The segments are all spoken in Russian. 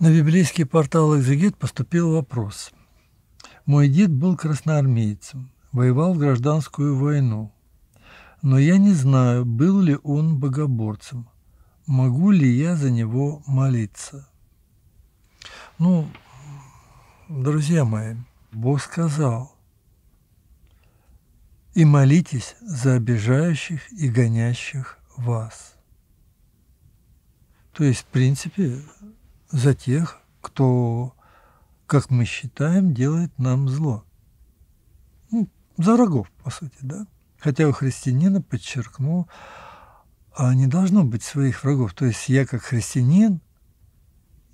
На библейский портал «Экзегет» поступил вопрос. Мой дед был красноармейцем, воевал в гражданскую войну. Но я не знаю, был ли он богоборцем. Могу ли я за него молиться? Ну, друзья мои, Бог сказал, и молитесь за обижающих и гонящих вас. То есть, в принципе, за тех, кто, как мы считаем, делает нам зло. Ну, за врагов, по сути, да. Хотя у христианина, подчеркну, а не должно быть своих врагов. То есть я как христианин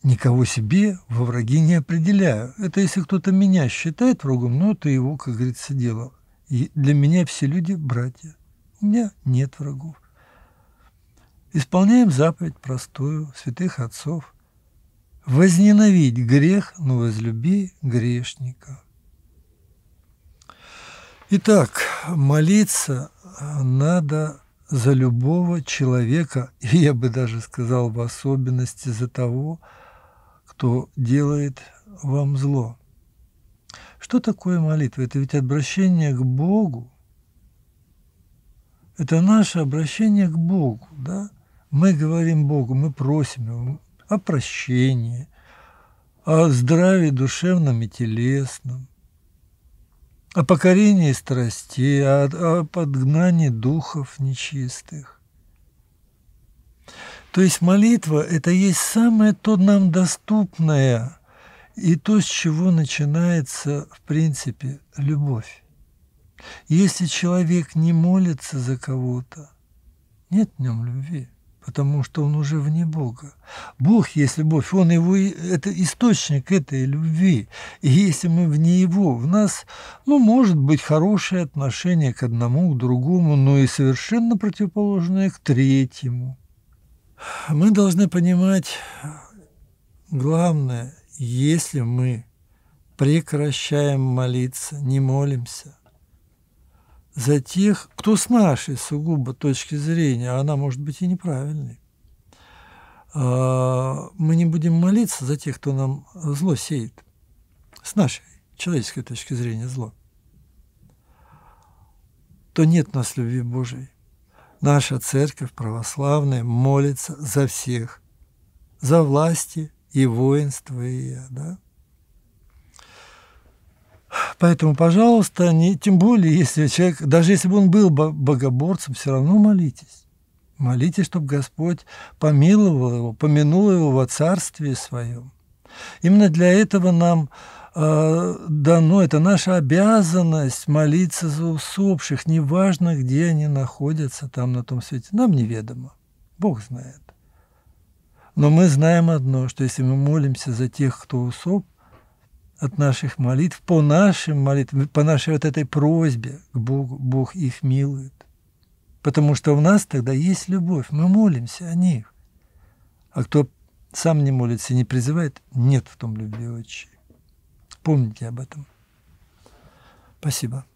никого себе во враги не определяю. Это если кто-то меня считает врагом, ну это его, как говорится, дело. И для меня все люди – братья. У меня нет врагов. Исполняем заповедь простую, святых отцов – возненавидь грех, но возлюби грешника. Итак, молиться э, надо за любого человека, и я бы даже сказал в особенности за того, кто делает вам зло. Что такое молитва? Это ведь обращение к Богу. Это наше обращение к Богу, да? Мы говорим Богу, мы просим Его, о прощении, о здравии душевном и телесном, о покорении страстей, о, о подгнании духов нечистых. То есть молитва – это есть самое то нам доступное и то, с чего начинается, в принципе, любовь. Если человек не молится за кого-то, нет в нем любви, потому что он уже вне Бога. Бог есть любовь, Он его, это источник этой любви. И если мы вне Его, в нас, ну, может быть, хорошее отношение к одному, к другому, но и совершенно противоположное к третьему. Мы должны понимать главное, если мы прекращаем молиться, не молимся за тех, кто с нашей сугубо точки зрения, а она может быть и неправильной, а, мы не будем молиться за тех, кто нам зло сеет, с нашей человеческой точки зрения зло, то нет у нас любви Божией. Наша церковь православная молится за всех, за власти и воинство, и да? Поэтому, пожалуйста, не, тем более, если человек, даже если бы он был богоборцем, все равно молитесь. Молитесь, чтобы Господь помиловал его, помянул его во Царстве Своем. Именно для этого нам э, дано, это наша обязанность молиться за усопших, неважно, где они находятся там на том свете. Нам неведомо, Бог знает. Но мы знаем одно, что если мы молимся за тех, кто усоп, от наших молитв, по нашим молитвам, по нашей вот этой просьбе к Богу, Бог их милует потому что в нас тогда есть любовь, мы молимся о них. А кто сам не молится и не призывает, нет в том любви отчи. Помните об этом. Спасибо.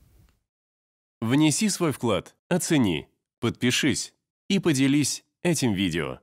Внеси свой вклад, оцени, подпишись и поделись этим видео.